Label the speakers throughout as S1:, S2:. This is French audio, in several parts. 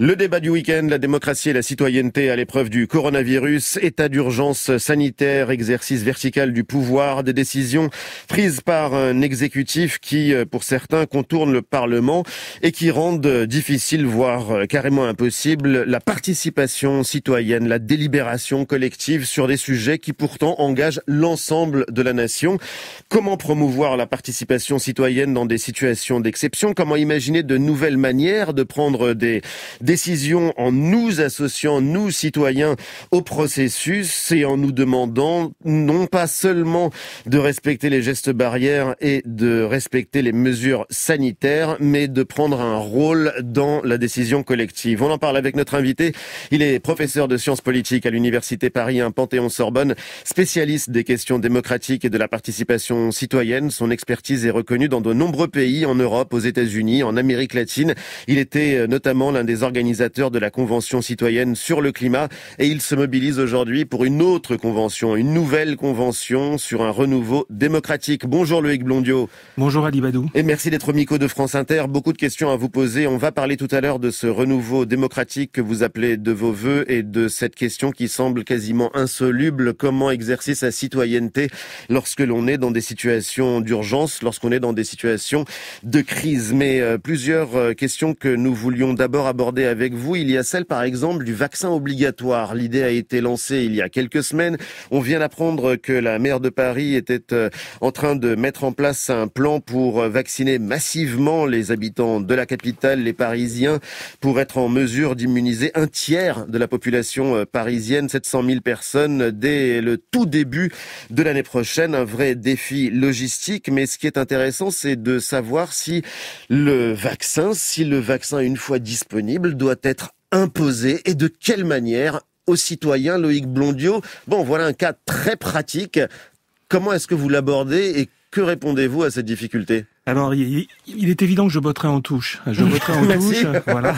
S1: Le débat du week-end, la démocratie et la citoyenneté à l'épreuve du coronavirus, état d'urgence sanitaire, exercice vertical du pouvoir, des décisions prises par un exécutif qui, euh, pour certains, contourne le Parlement et qui rendent difficile, voire euh, carrément impossible, la participation citoyenne, la délibération collective sur des sujets qui pourtant engagent l'ensemble de la nation. Comment promouvoir la participation citoyenne dans des situations d'exception Comment imaginer de nouvelles manières de prendre des décision en nous associant, nous citoyens, au processus et en nous demandant non pas seulement de respecter les gestes barrières et de respecter les mesures sanitaires, mais de prendre un rôle dans la décision collective. On en parle avec notre invité. Il est professeur de sciences politiques à l'Université Paris 1 Panthéon-Sorbonne, spécialiste des questions démocratiques et de la participation citoyenne. Son expertise est reconnue dans de nombreux pays, en Europe, aux États-Unis, en Amérique latine. Il était euh, notamment l'un des organisateurs organisateur de la Convention citoyenne sur le climat, et il se mobilise aujourd'hui pour une autre convention, une nouvelle convention sur un renouveau démocratique. Bonjour Loïc Blondiot.
S2: Bonjour Ali Badou.
S1: Et merci d'être au micro de France Inter. Beaucoup de questions à vous poser. On va parler tout à l'heure de ce renouveau démocratique que vous appelez de vos voeux et de cette question qui semble quasiment insoluble. Comment exercer sa citoyenneté lorsque l'on est dans des situations d'urgence, lorsqu'on est dans des situations de crise? Mais euh, plusieurs euh, questions que nous voulions d'abord aborder avec vous. Il y a celle, par exemple, du vaccin obligatoire. L'idée a été lancée il y a quelques semaines. On vient d'apprendre que la maire de Paris était euh, en train de mettre en place un plan pour euh, vacciner massivement les habitants de la capitale, les Parisiens, pour être en mesure d'immuniser un tiers de la population euh, parisienne, 700 000 personnes, dès le tout début de l'année prochaine. Un vrai défi logistique. Mais ce qui est intéressant, c'est de savoir si le vaccin, si le vaccin, une fois disponible, doit être imposée et de quelle manière aux citoyens, Loïc Blondiot Bon, voilà un cas très pratique. Comment est-ce que vous l'abordez et que répondez-vous à cette difficulté
S2: alors, il, est évident que je botterai en touche. Je botterai en touche, voilà.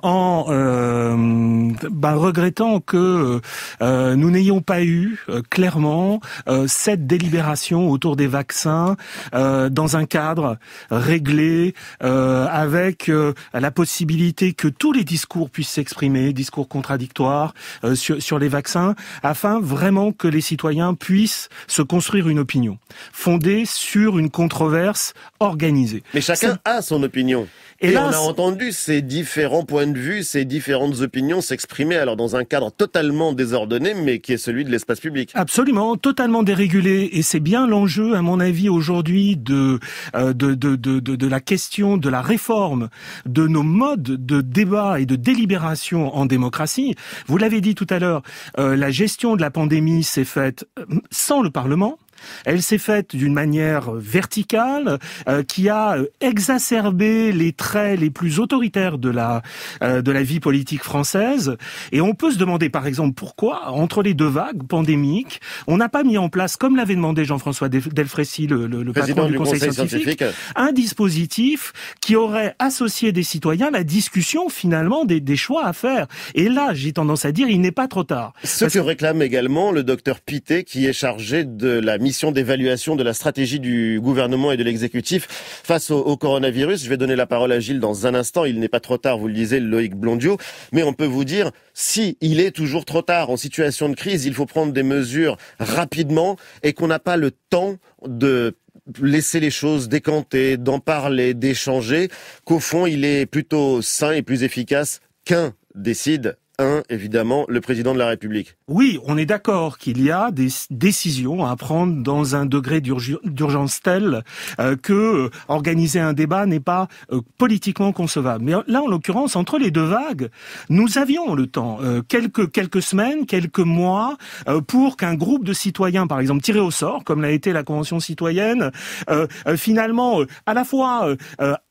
S2: En euh, ben, regrettant que euh, nous n'ayons pas eu euh, clairement cette délibération autour des vaccins dans un cadre réglé, avec la possibilité que tous les discours puissent s'exprimer, discours contradictoires sur les vaccins, afin vraiment que les citoyens puissent se construire une opinion fondée sur une controverse Organisé,
S1: Mais chacun a son opinion. Et, là, on a entendu ces différents points de vue, ces différentes opinions s'exprimer, alors dans un cadre totalement désordonné, mais qui est celui de l'espace
S2: public. Absolument, totalement dérégulé. Et c'est bien l'enjeu, à mon avis, aujourd'hui, de, euh, de, de, de, de, la question de la réforme de nos modes de débat et de délibération en démocratie. Vous l'avez dit tout à l'heure, euh, la gestion de la pandémie s'est faite euh, sans le Parlement. Elle s'est faite d'une manière verticale euh, qui a euh, exacerbé les traits les plus autoritaires de la euh, de la vie politique française. Et on peut se demander, par exemple, pourquoi entre les deux vagues pandémiques, on n'a pas mis en place, comme l'avait demandé Jean-François Delfrécy, le, patron du, Conseil, scientifique, un dispositif qui aurait associé des citoyens à la discussion finalement des, choix à faire. Et là, j'ai tendance à dire, il n'est pas trop tard.
S1: Ce que réclame également le docteur Pité, qui est chargé de la mission d'évaluation de la stratégie du gouvernement et de l'exécutif face au, coronavirus. Je vais donner la parole à Gilles dans un instant. Il n'est pas trop tard, vous le disiez, Loïc Blondiot. Mais on peut vous dire, si il est toujours trop tard en situation de crise, il faut prendre des mesures rapidement et qu'on n'a pas le temps de laisser les choses décanter, d'en parler, d'échanger, qu'au fond, il est plutôt sain et plus efficace qu'un décide un, évidemment, le président de la République.
S2: Oui, on est d'accord qu'il y a des décisions à prendre dans un degré d'urgence tel euh, que euh, organiser un débat n'est pas euh, politiquement concevable. Mais là, en l'occurrence, entre les deux vagues, nous avions le temps, quelques, quelques semaines, quelques mois, pour qu'un groupe de citoyens, par exemple, tiré au sort, comme l'a été la Convention citoyenne, finalement, à la fois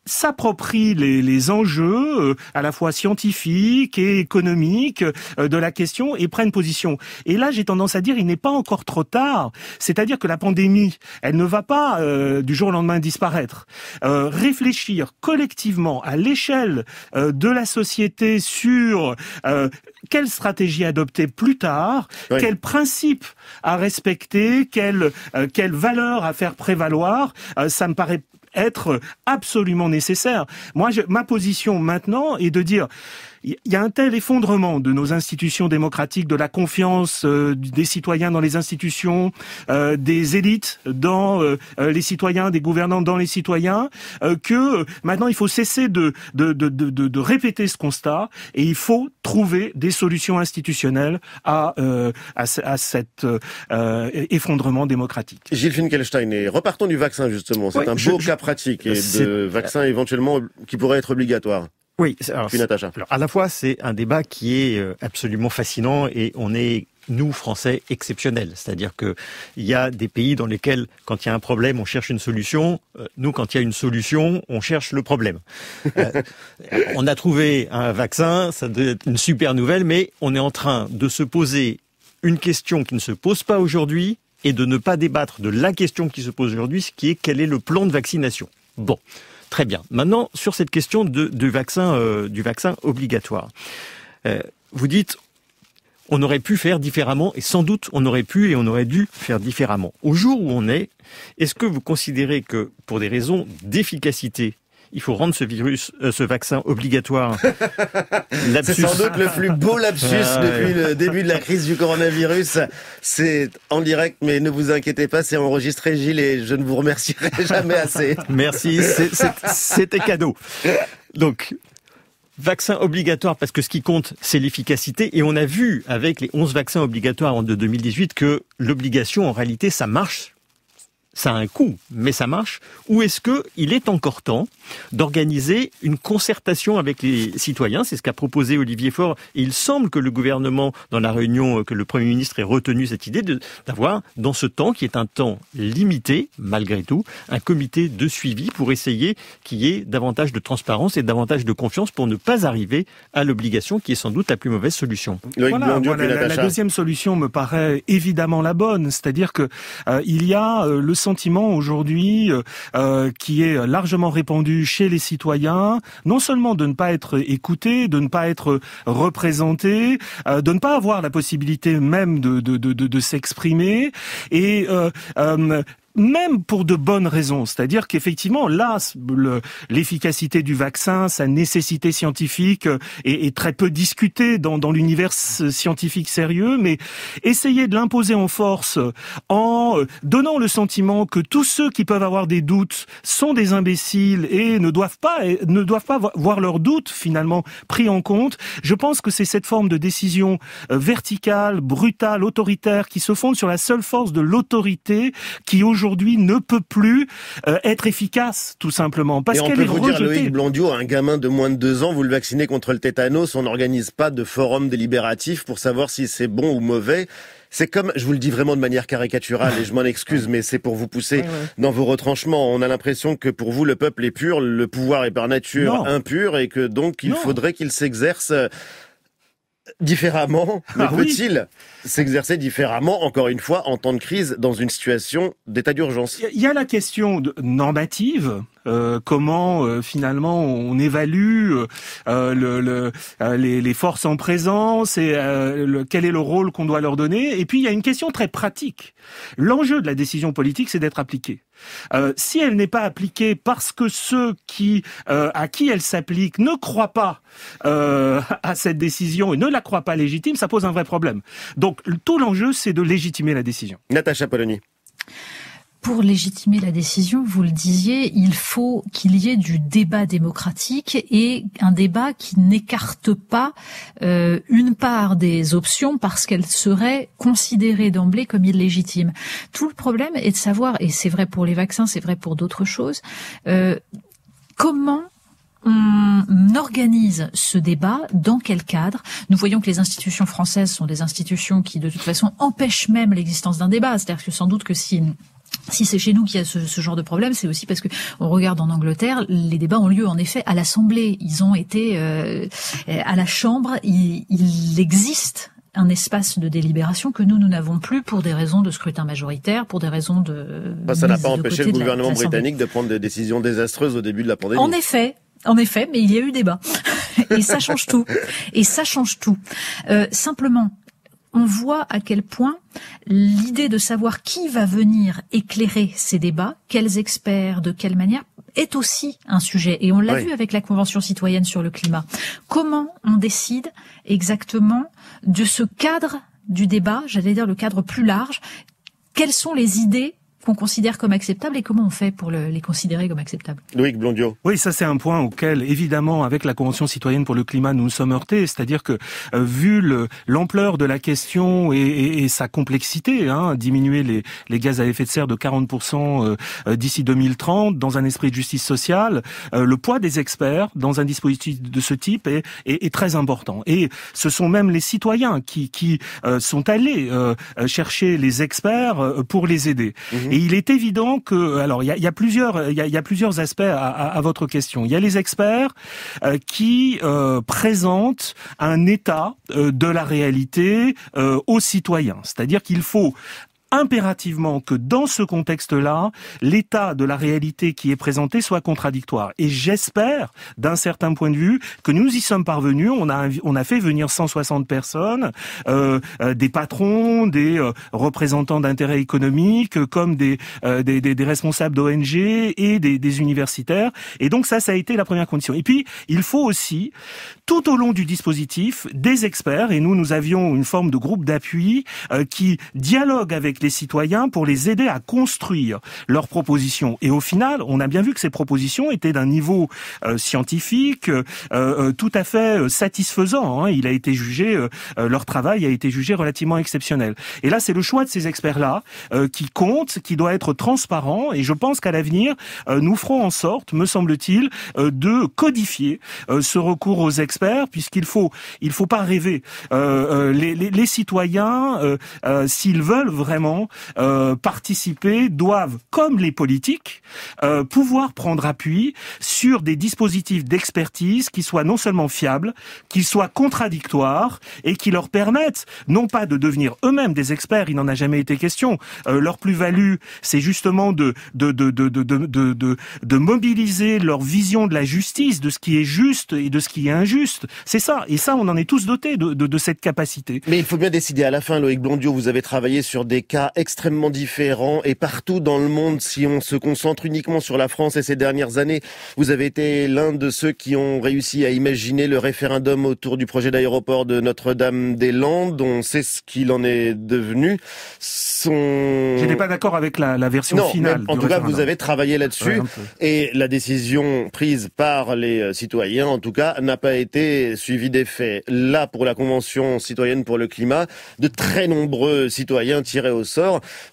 S2: s'approprient les, les, enjeux euh, à la fois scientifiques et économiques euh, de la question et prennent position. Et là, j'ai tendance à dire, il n'est pas encore trop tard. C'est-à-dire que la pandémie, elle ne va pas euh, du jour au lendemain disparaître. réfléchir collectivement à l'échelle de la société sur quelle stratégie adopter plus tard, quel principe à respecter, quelles quelle valeur à faire prévaloir, ça me paraît être absolument nécessaire. Moi, je, ma position maintenant est de dire il y a un tel effondrement de nos institutions démocratiques, de la confiance euh, des citoyens dans les institutions, euh, des élites dans euh, les citoyens, des gouvernants dans les citoyens, que maintenant il faut cesser de de, répéter ce constat et il faut trouver des solutions institutionnelles à, à, cet effondrement démocratique.
S1: Gilles Finkelstein, et repartons du vaccin justement, c'est un beau cas pratique et de vaccin éventuellement qui pourrait être obligatoire. Oui, alors, à la
S3: fois c'est un débat qui est euh, absolument fascinant et on est nous, Français, exceptionnels. C'est-à-dire qu'il y a des pays dans lesquels, quand il y a un problème, on cherche une solution. Euh, nous, quand il y a une solution, on cherche le problème. Euh, on a trouvé un vaccin, ça doit être une super nouvelle, mais on est en train de se poser une question qui ne se pose pas aujourd'hui et de ne pas débattre de la question qui se pose aujourd'hui, ce qui est quel est le plan de vaccination. Bon. Très bien. Maintenant, sur cette question de, du, vaccin, euh, du vaccin obligatoire. Euh, vous dites, on aurait pu faire différemment, et sans doute on aurait pu et on aurait dû faire différemment. Au jour où on est, est-ce que vous considérez que, pour des raisons d'efficacité il faut rendre ce virus, euh, ce vaccin obligatoire. c'est sans doute le plus beau lapsus ah, depuis
S1: le début de la crise du coronavirus. C'est en direct, mais ne vous inquiétez pas, c'est enregistré, Gilles, et je ne vous remercierai jamais assez. Merci, c'était
S3: cadeau. Donc, vaccin obligatoire parce que ce qui compte, c'est l'efficacité. Et on a vu avec les 11 vaccins obligatoires en 2018 que l'obligation, en réalité, ça marche ça a un coût, mais ça marche, ou est-ce qu'il est encore temps d'organiser une concertation avec les citoyens C'est ce qu'a proposé Olivier Faure, il semble que le gouvernement, dans la réunion euh, que le Premier ministre ait retenu cette idée d'avoir, dans ce temps, qui est un temps limité, malgré tout, un comité de suivi pour essayer qu'il y ait davantage de transparence et davantage de confiance pour ne pas arriver à l'obligation qui est sans doute la plus mauvaise solution. la, deuxième
S2: solution me paraît évidemment la bonne, c'est-à-dire que euh, y a euh, le sentiment aujourd'hui euh, euh, qui est largement répandu chez les citoyens, non seulement de ne pas être écouté, de ne pas être représenté, euh, de ne pas avoir la possibilité même de, de, de, de s'exprimer. Et même pour de bonnes raisons. C'est-à-dire qu'effectivement, là, l'efficacité du vaccin, sa nécessité scientifique euh, est, très peu discutée dans, dans l'univers scientifique sérieux, mais essayer de l'imposer en force euh, en euh, donnant le sentiment que tous ceux qui peuvent avoir des doutes sont des imbéciles et ne doivent pas, ne doivent pas voir leurs doutes finalement pris en compte, je pense que c'est cette forme de décision verticale, brutale, autoritaire qui se fonde sur la seule force de l'autorité qui aujourd'hui aujourd'hui ne peut plus euh, être efficace, tout simplement. Parce qu'elle est vous dire, Loïc
S1: Blandiot, un gamin de moins de deux ans, vous le vaccinez contre le tétanos, on n'organise pas de forum délibératif pour savoir si c'est bon ou mauvais. C'est comme, je vous le dis vraiment de manière caricaturale et je m'en excuse, mais c'est pour vous pousser dans vos retranchements. On a l'impression que pour vous, le peuple est pur, le pouvoir est par nature impur et que donc il faudrait qu'il s'exerce
S2: différemment, ah mais peut-il
S1: s'exercer différemment, encore une fois, en temps de crise, dans une situation d'état d'urgence
S2: Il y a la question normative, euh, comment euh, finalement on évalue euh, les, forces en présence et quel est le rôle qu'on doit leur donner. Et puis il y a une question très pratique. L'enjeu de la décision politique, c'est d'être appliquée. si elle n'est pas appliquée parce que ceux qui à qui elle s'applique ne croient pas à cette décision et ne la croient pas légitime, ça pose un vrai problème. Donc tout l'enjeu, c'est de légitimer la décision.
S1: Natacha Polony
S4: pour légitimer la décision, vous le disiez, il faut qu'il y ait du débat démocratique et un débat qui n'écarte pas euh, une part des options parce qu'elles seraient considérées d'emblée comme illégitimes. Tout le problème est de savoir, et c'est vrai pour les vaccins, c'est vrai pour d'autres choses, euh, comment on organise ce débat dans quel cadre Nous voyons que les institutions françaises sont des institutions qui, de toute façon, empêchent même l'existence d'un débat. C'est-à-dire que sans doute que si si c'est chez nous qu'il y a ce, ce, genre de problème, c'est aussi parce que on regarde en Angleterre, les débats ont lieu en effet à l'Assemblée. Ils ont été euh, à la Chambre. il, il existe un espace de délibération que nous, nous n'avons plus pour des raisons de scrutin majoritaire, pour des raisons de... ça n'a pas empêché le gouvernement britannique
S1: de prendre des décisions désastreuses au début de la pandémie. En
S4: effet, en effet, mais il y a eu débat. Et ça change tout. Et ça change tout. Euh, simplement, on voit à quel point l'idée de savoir qui va venir éclairer ces débats, quels experts, de quelle manière, est aussi un sujet. Et on l'a vu avec la Convention citoyenne sur le climat. Comment on décide exactement de ce cadre du débat, j'allais dire le cadre plus large, quelles sont les idées qu'on considère comme acceptable et comment on fait pour le, les considérer comme acceptables
S2: Loïc Blondiot. Oui, ça c'est un point auquel, évidemment, avec la Convention citoyenne pour le climat, nous nous sommes heurtés. C'est-à-dire que, euh, vu l'ampleur de la question et, sa complexité, hein, diminuer les, gaz à effet de serre de 40% euh, d'ici 2030, dans un esprit de justice sociale, euh, le poids des experts dans un dispositif de ce type est, est, très important. Et ce sont même les citoyens qui, sont allés chercher les experts pour les aider. Mhm. Et il est évident que, alors, il y a, plusieurs, y a, plusieurs aspects à, votre question. Il y a les experts euh, qui euh, présentent un état euh, de la réalité aux citoyens, c'est-à-dire qu'il faut impérativement que dans ce contexte-là, l'état de la réalité qui est présentée soit contradictoire. Et j'espère, d'un certain point de vue, que nous y sommes parvenus. On a, on a fait venir 160 personnes, euh, euh, des patrons, des euh, représentants d'intérêts économiques, comme des, des, responsables d'ONG et des, des universitaires. Et donc ça, ça a été la première condition. Et puis, il faut aussi, tout au long du dispositif, des experts, et nous, nous avions une forme de groupe d'appui qui dialogue avec les citoyens pour les aider à construire leurs propositions. Et au final, on a bien vu que ces propositions étaient d'un niveau euh, scientifique euh, euh, tout à fait satisfaisant. Hein. Il a été jugé, leur travail a été jugé relativement exceptionnel. Et là, c'est le choix de ces experts-là qui compte, qui doit être transparent. Et je pense qu'à l'avenir, nous ferons en sorte, me semble-t-il, de codifier ce recours aux experts, puisqu'il faut, il faut pas rêver. les, citoyens, s'ils veulent vraiment euh, participer, doivent, comme les politiques, euh, pouvoir prendre appui sur des dispositifs d'expertise qui soient non seulement fiables, qui soient contradictoires et qui leur permettent non pas de devenir eux-mêmes des experts, il n'en a jamais été question. Euh, leur plus-value, c'est justement de de, de, de, de, de mobiliser leur vision de la justice, de ce qui est juste et de ce qui est injuste. C'est ça. Et ça, on en est tous dotés de, de cette capacité.
S1: Mais il faut bien décider à la fin, Loïc Blondiot, vous avez travaillé sur des cas extrêmement différent, et partout dans le monde, si on se concentre uniquement sur la France et ces dernières années, vous avez été l'un de ceux qui ont réussi à imaginer le référendum autour du projet d'aéroport de Notre-Dame-des-Landes. On sait ce qu'il en est devenu. Son...
S2: Je n'étais pas d'accord avec la, la version finale. en tout cas, vous avez travaillé là-dessus
S1: et la décision prise par les euh, citoyens, en tout cas, n'a pas été suivie d'effet. Là, pour la Convention citoyenne pour le climat, de très nombreux citoyens tirés au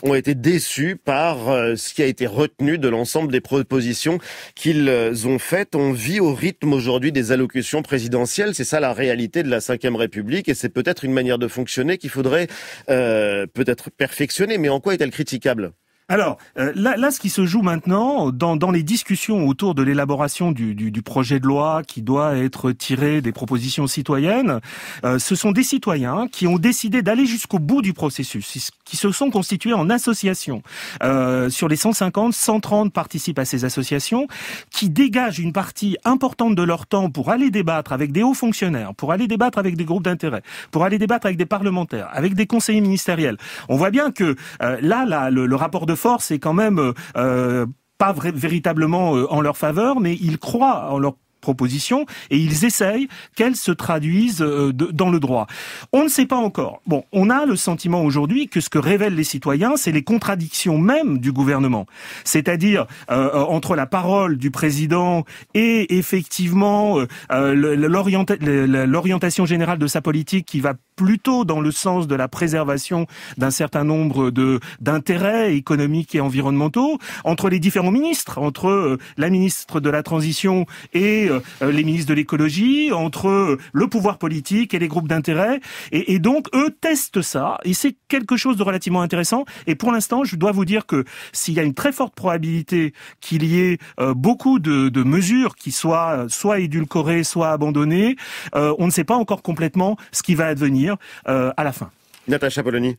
S1: ont été déçus par euh, ce qui a été retenu de l'ensemble des propositions qu'ils euh, ont faites. On vit au rythme aujourd'hui des allocutions présidentielles. C'est ça la réalité de la Ve République et c'est peut-être une manière de fonctionner qu'il faudrait euh, peut-être perfectionner. Mais en quoi est-elle critiquable
S2: alors euh, là, ce qui se joue maintenant dans, les discussions autour de l'élaboration du, projet de loi qui doit être tiré des propositions citoyennes, euh, ce sont des citoyens qui ont décidé d'aller jusqu'au bout du processus, qui se sont constitués en associations. Euh, sur les 150, 130 participent à ces associations, qui dégagent une partie importante de leur temps pour aller débattre avec des hauts fonctionnaires, pour aller débattre avec des groupes d'intérêt, pour aller débattre avec des parlementaires, avec des conseillers ministériels. On voit bien que là, là le rapport de force est quand même euh, euh, pas véritablement euh, en leur faveur, mais ils croient en leur propositions et ils essayent qu'elles se traduisent euh, dans le droit. On ne sait pas encore. Bon, on a le sentiment aujourd'hui que ce que révèlent les citoyens, c'est les contradictions même du gouvernement, c'est-à-dire euh, euh, entre la parole du président et effectivement l'orientation générale de sa politique qui va plutôt dans le sens de la préservation d'un certain nombre de d'intérêts économiques et environnementaux entre les différents ministres, entre la ministre de la transition et euh, euh, les ministres de l'écologie, entre le pouvoir politique et les groupes d'intérêt. Et, donc, eux testent ça. Et c'est quelque chose de relativement intéressant. Et pour l'instant, je dois vous dire que s'il y a une très forte probabilité qu'il y ait euh, beaucoup de, mesures qui soient soit édulcorées, soit abandonnées, on ne sait pas encore complètement ce qui va advenir à la fin. Natacha Polony.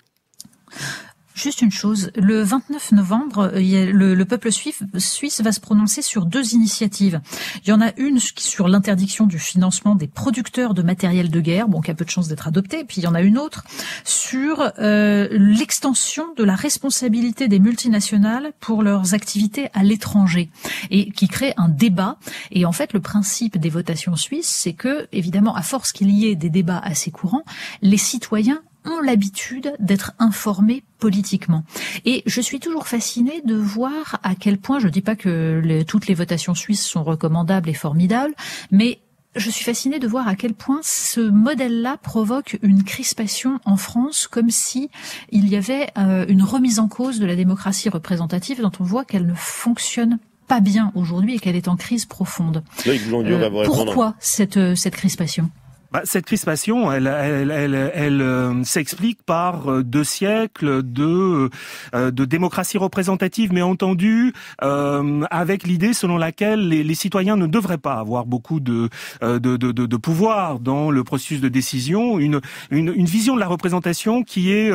S4: Juste une chose, le 29 novembre, euh, le, peuple suisse, va se prononcer sur deux initiatives. Il y en a une sur l'interdiction du financement des producteurs de matériel de guerre, bon, qui a peu de chances d'être adoptée, puis il y en a une autre sur euh, l'extension de la responsabilité des multinationales pour leurs activités à l'étranger, et qui crée un débat. Et en fait, le principe des votations suisses, c'est que, évidemment, à force qu'il y ait des débats assez courants, les citoyens ont l'habitude d'être informés politiquement. Et je suis toujours fascinée de voir à quel point, je ne dis pas que toutes les votations suisses sont recommandables et formidables, mais je suis fascinée de voir à quel point ce modèle-là provoque une crispation en France, comme si il y avait euh, une remise en cause de la démocratie représentative dont on voit qu'elle ne fonctionne pas bien aujourd'hui et qu'elle est en crise profonde.
S1: Euh,
S4: pourquoi cette, euh, cette crispation
S2: bah, Cette crispation, elle, elle, elle, euh, s'explique par euh, deux siècles de, euh, de démocratie représentative, mais entendu avec l'idée selon laquelle les, les, citoyens ne devraient pas avoir beaucoup de, de, de, de, pouvoir dans le processus de décision, une, une, une vision de la représentation qui est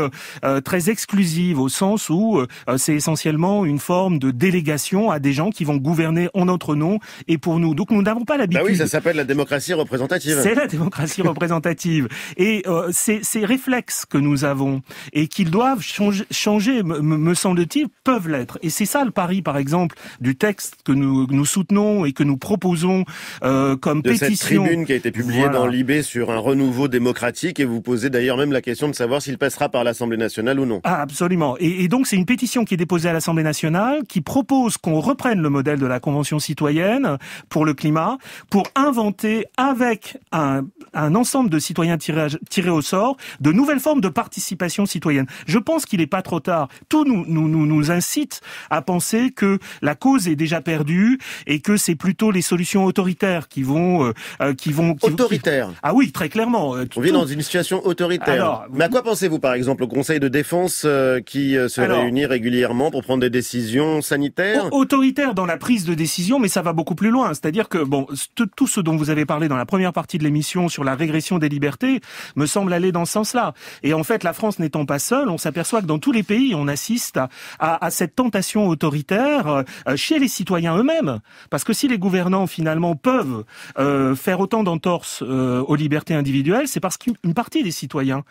S2: très exclusive au sens où c'est essentiellement une forme de délégation à des gens qui vont gouverner en notre nom et pour nous. Donc nous n'avons pas l'habitude. Bah oui, ça
S1: s'appelle la démocratie représentative. C'est la
S2: démocratie représentative. Et euh, ces, réflexes que nous avons et qu'ils doivent changer, me, semble-t-il, peuvent l'être. Et c'est ça le pari, par exemple, du texte que nous, nous soutenons et que nous proposons euh, comme de pétition. Cette tribune qui a été publiée dans
S1: l'IB sur un renouveau démocratique et vous posez d'ailleurs même la question de savoir s'il passera par l'Assemblée nationale ou non.
S2: Ah, absolument. et donc c'est une pétition qui est déposée à l'Assemblée nationale qui propose qu'on reprenne le modèle de la Convention citoyenne pour le climat pour inventer avec un, un ensemble de citoyens tirés, tirés au sort de nouvelles formes de participation citoyenne. Je pense qu'il n'est pas trop tard. Tout nous, nous, nous, nous incite à penser que la cause est déjà perdue et que c'est plutôt les solutions autoritaires qui vont... Euh, euh, qui vont autoritaires Ah oui, très clairement. Euh, on vit dans une situation autoritaire.
S1: Mais à quoi pensez-vous, par exemple, au Conseil de défense qui se réunit régulièrement pour prendre des décisions sanitaires
S2: Autoritaire dans la prise de décision, mais ça va beaucoup plus loin. C'est-à-dire que bon, tout ce dont vous avez parlé dans la première partie de l'émission sur la régression des libertés, me semble aller dans ce sens-là. Et en fait, la France n'étant pas seule, on s'aperçoit que dans tous les pays, on assiste à, cette tentation autoritaire euh, chez les citoyens eux-mêmes. Parce que si les gouvernants, finalement, peuvent euh, faire autant d'entorses euh, aux libertés individuelles, c'est parce qu'une partie des citoyens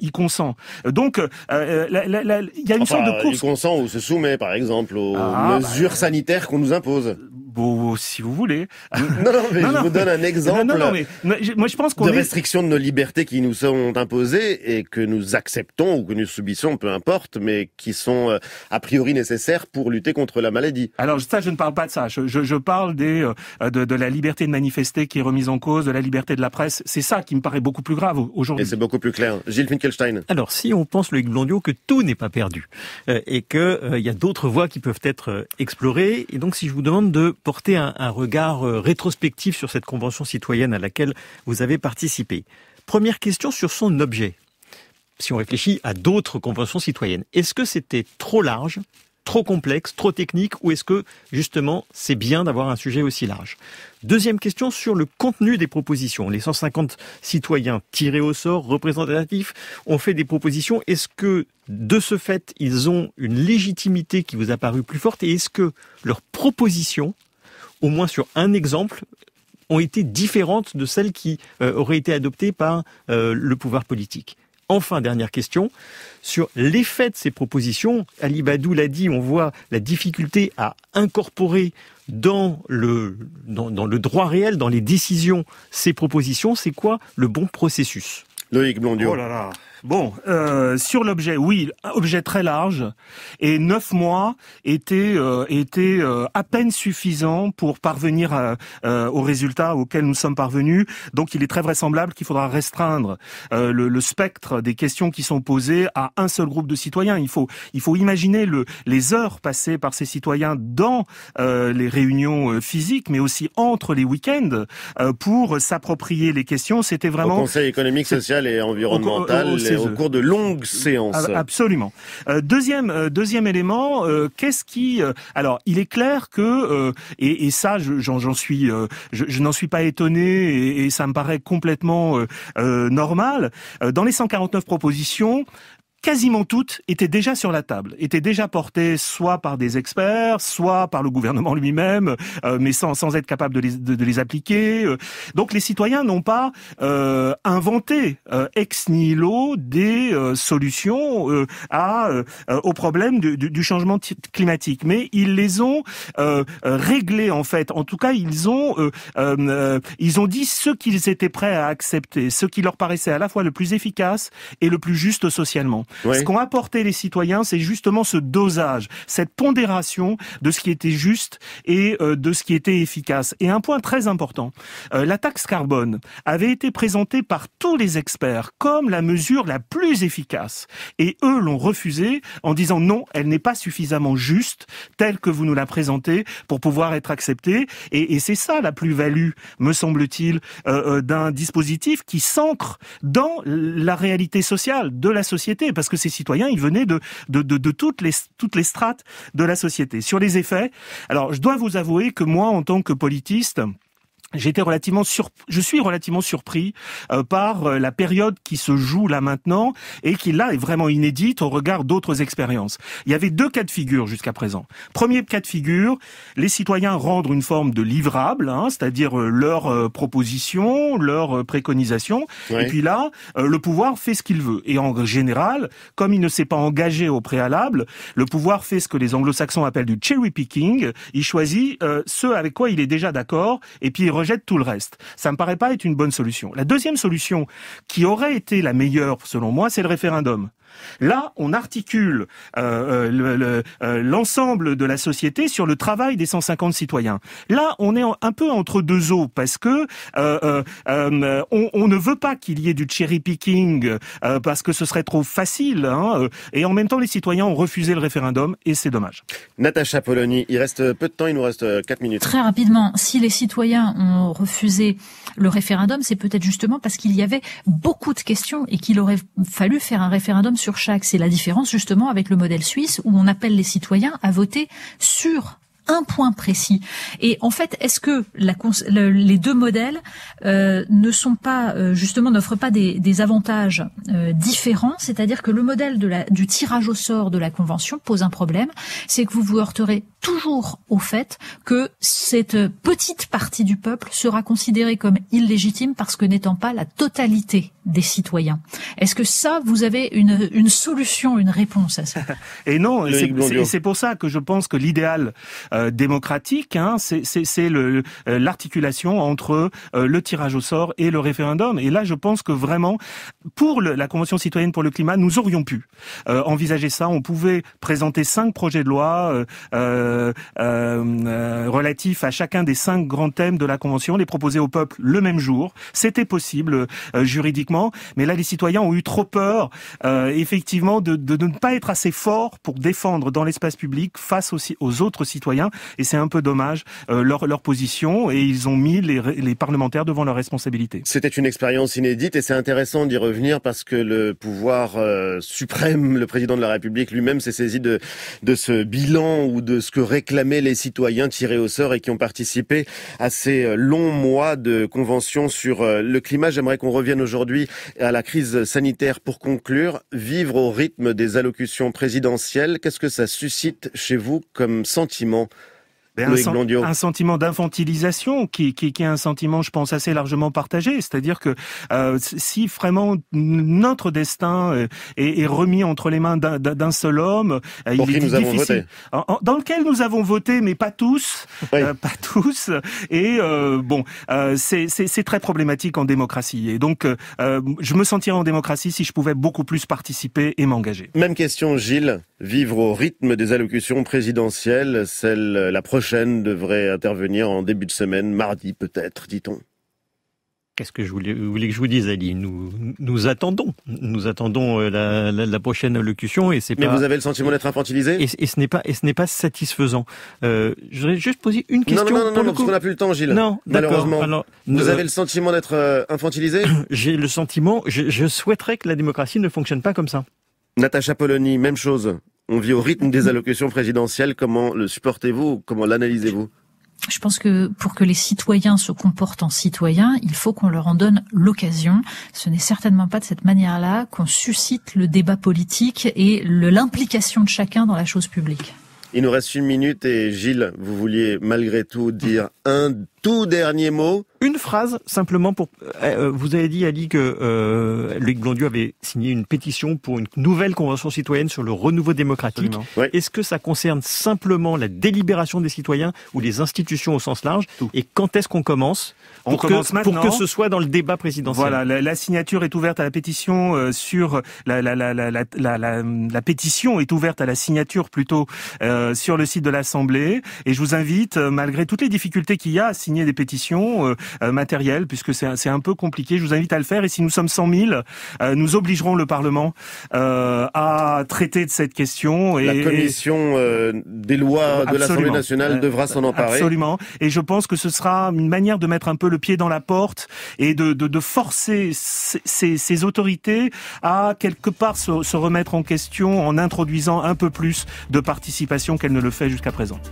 S2: y consent. Donc, il y a une sorte de course. Ils
S1: consent ou se soumet, par exemple, aux ah, mesures bah, sanitaires qu'on nous impose. Bon,
S2: si vous voulez. Non, non, mais je vous donne un exemple non, mais, moi, je pense qu'on est...
S1: restrictions de nos libertés qui nous sont imposées et que nous acceptons ou que nous subissons, peu importe, mais qui
S2: sont euh, a priori nécessaires pour lutter contre la maladie. Alors ça, je ne parle pas de ça. Je, je, parle des, euh, de, la liberté de manifester qui est remise en cause, de la liberté de la presse. C'est ça qui me paraît beaucoup
S3: plus grave aujourd'hui. Et c'est beaucoup plus clair. Gilles Finkelstein. Alors si on pense, le Blondiot, que tout n'est pas perdu euh, et que il y a d'autres voies qui peuvent être explorées, et donc si je vous demande de porter un, regard euh, rétrospectif sur cette convention citoyenne à laquelle vous avez participé. Première question sur son objet. Si on réfléchit à d'autres conventions citoyennes, est-ce que c'était trop large trop complexe, trop technique, ou est-ce que justement c'est bien d'avoir un sujet aussi large Deuxième question sur le contenu des propositions. Les 150 citoyens tirés au sort, représentatifs, ont fait des propositions. Est-ce que de ce fait, ils ont une légitimité qui vous a paru plus forte et est-ce que leurs propositions au moins sur un exemple, ont été différentes de celles qui euh, auraient été adoptées par euh, le pouvoir politique. Enfin, dernière question, sur l'effet de ces propositions, Ali Badou l'a dit, on voit la difficulté à incorporer dans le, dans, le droit réel, dans les décisions, ces propositions, c'est quoi le bon
S2: processus Loïc Oh là là Bon, euh, sur l'objet, oui, objet très large, et neuf mois étaient, euh, euh à peine suffisants pour parvenir à, euh, euh, aux résultats auxquels nous sommes parvenus. Donc, il est très vraisemblable qu'il faudra restreindre le, spectre des questions qui sont posées à un seul groupe de citoyens. Il faut, il faut imaginer le, les heures passées par ces citoyens dans les réunions physiques, mais aussi entre les week-ends pour s'approprier les questions. C'était vraiment au Conseil
S1: économique, social et environnemental au cours de longues euh, séances. Ah,
S2: absolument. Euh, deuxième, euh, deuxième élément, qu'est-ce qui... alors, il est clair que, et, ça, j'en suis, je, n'en suis pas étonné, et, ça me paraît complètement normal, dans les 149 propositions, quasiment toutes étaient déjà sur la table, étaient déjà portées soit par des experts, soit par le gouvernement lui-même, euh, mais sans, sans être capable de les, de, les appliquer. Euh. Donc les citoyens n'ont pas euh, inventé ex nihilo des solutions à, aux problèmes du, changement climatique, mais ils les ont réglées en fait. En tout cas, ils ont ils ont dit ce qu'ils étaient prêts à accepter, ce qui leur paraissait à la fois le plus efficace et le plus juste socialement. Ce qu'ont apporté les citoyens, c'est justement ce dosage, cette pondération de ce qui était juste et euh, de ce qui était efficace. Et un point très important, euh, la taxe carbone avait été présentée par tous les experts comme la mesure la plus efficace. Et eux l'ont refusée en disant non, elle n'est pas suffisamment juste telle que vous nous la présentez pour pouvoir être acceptée. Et, c'est ça la plus-value, me semble-t-il, euh, d'un dispositif qui s'ancre dans la réalité sociale de la société parce que ces citoyens, ils venaient de, toutes, les, toutes les strates de la société. Sur les effets, alors je dois vous avouer que moi, en tant que politiste, J'étais relativement sur... je suis relativement surpris euh, par euh, la période qui se joue là maintenant et qui là est vraiment inédite au regard d'autres expériences. Il y avait deux cas de figure jusqu'à présent. Premier cas de figure, les citoyens rendent une forme de livrable, hein, c'est-à-dire euh, propositions, leurs leur euh, préconisation, et puis là, le pouvoir fait ce qu'il veut. Et en général, comme il ne s'est pas engagé au préalable, le pouvoir fait ce que les anglo-saxons appellent du cherry picking, il choisit ce avec quoi il est déjà d'accord, et puis jette tout le reste. Ça me paraît pas être une bonne solution. La deuxième solution, qui aurait été la meilleure selon moi, c'est le référendum. Là, on articule euh, euh, euh, l'ensemble de la société sur le travail des 150 citoyens. Là, on est un peu entre deux eaux parce que on, ne veut pas qu'il y ait du cherry picking parce que ce serait trop facile. Hein, et en même temps, les citoyens ont refusé le référendum et c'est dommage. Natacha Polony, il reste peu de temps, il nous reste 4 minutes.
S1: Très
S4: rapidement, si les citoyens ont refusé le référendum, c'est peut-être justement parce qu'il y avait beaucoup de questions et qu'il aurait fallu faire un référendum sur sur chaque. C'est la différence justement avec le modèle suisse où on appelle les citoyens à voter sur un point précis. Et en fait, est-ce que la les deux modèles euh, ne sont pas euh, justement n'offrent pas des, avantages euh, différents C'est-à-dire que le modèle de la, du tirage au sort de la convention pose un problème, c'est que vous vous heurterez toujours au fait que cette petite partie du peuple sera considérée comme illégitime parce que n'étant pas la totalité des citoyens. Est-ce que ça, vous avez une, une solution, une réponse à ça Et
S2: non, et c'est pour ça que je pense que l'idéal euh, démocratique. Hein, c'est euh, l'articulation entre euh, le tirage au sort et le référendum. Et là, je pense que vraiment, pour la Convention citoyenne pour le climat, nous aurions pu envisager ça. On pouvait présenter cinq projets de loi relatifs à chacun des cinq grands thèmes de la Convention, les proposer au peuple le même jour. C'était possible juridiquement, mais là, les citoyens ont eu trop peur, effectivement, de, ne pas être assez forts pour défendre dans l'espace public face aussi aux autres citoyens et c'est un peu dommage euh, leur, position. Et ils ont mis les, parlementaires devant leurs responsabilités.
S1: C'était une expérience inédite et c'est intéressant d'y revenir parce que le pouvoir euh, suprême, le président de la République lui-même s'est saisi de, de ce bilan ou de ce que réclamaient les citoyens tirés au sort et qui ont participé à ces euh, longs mois de convention sur le climat. J'aimerais qu'on revienne aujourd'hui à la crise sanitaire pour conclure. Vivre au rythme des allocutions présidentielles, qu'est-ce que ça suscite chez vous comme sentiment ben, un,
S2: sentiment d'infantilisation qui, qui, qui, est un sentiment, je pense, assez largement partagé. C'est-à-dire que euh, si vraiment notre destin euh, est, remis entre les mains d'un seul homme, euh, il est nous difficile. Dans lequel nous avons voté, mais pas tous, pas tous. Et bon, c'est très problématique en démocratie. Et donc, je me sentirais en démocratie si je pouvais beaucoup plus participer et m'engager.
S1: Même question, Gilles. Vivre au rythme des allocutions présidentielles, celle la prochaine prochaine devrait intervenir en début
S3: de semaine, mardi peut-être, dit-on. Qu'est-ce que je voulais, vous voulez que je vous dise, Ali nous, nous attendons, nous attendons euh, la, prochaine allocution et c'est. Mais vous avez le sentiment d'être infantilisé. Et, ce n'est pas, et ce n'est pas satisfaisant. Euh, je voudrais juste poser une question. Non, non, non, pour non, parce qu'on n'a plus le temps, Gilles. Non, malheureusement. vous euh, avez le sentiment d'être infantilisé. J'ai le sentiment. Je, je souhaiterais que la démocratie ne fonctionne pas comme ça.
S1: Natacha Polony, même chose on vit au rythme des allocutions présidentielles. Comment le supportez-vous Comment l'analysez-vous
S4: je pense que pour que les citoyens se comportent en citoyens, il faut qu'on leur en donne l'occasion. Ce n'est certainement pas de cette manière-là qu'on suscite le débat politique et l'implication de chacun dans la chose publique.
S1: Il nous reste une minute et Gilles, vous vouliez malgré tout dire un
S3: tout dernier mot. Une phrase simplement pour. Euh, euh, vous avez dit Ali que euh, Luc Blondieu avait signé une pétition pour une nouvelle convention citoyenne sur le renouveau démocratique. Est-ce que ça concerne simplement la délibération des citoyens ou les institutions au sens large Et quand est-ce qu'on commence pour On que, commence Pour que ce soit dans le débat présidentiel. Voilà, la, signature est
S2: ouverte à la pétition euh, sur la la, la la, pétition est ouverte à la signature plutôt sur le site de l'Assemblée. Et je vous invite, malgré toutes les difficultés qu'il y a, à signer des pétitions euh, euh, matérielles, puisque c'est un peu compliqué. Je vous invite à le faire. Et si nous sommes 100 000, euh, nous obligerons le Parlement à traiter de cette question. Et, la commission
S1: des lois de l'Assemblée nationale devra s'en emparer. Absolument.
S2: Et je pense que ce sera une manière de mettre un peu le pied dans la porte et de, forcer ces, autorités à quelque part se, se remettre en question en introduisant un peu plus de participation qu'elle ne le fait jusqu'à présent.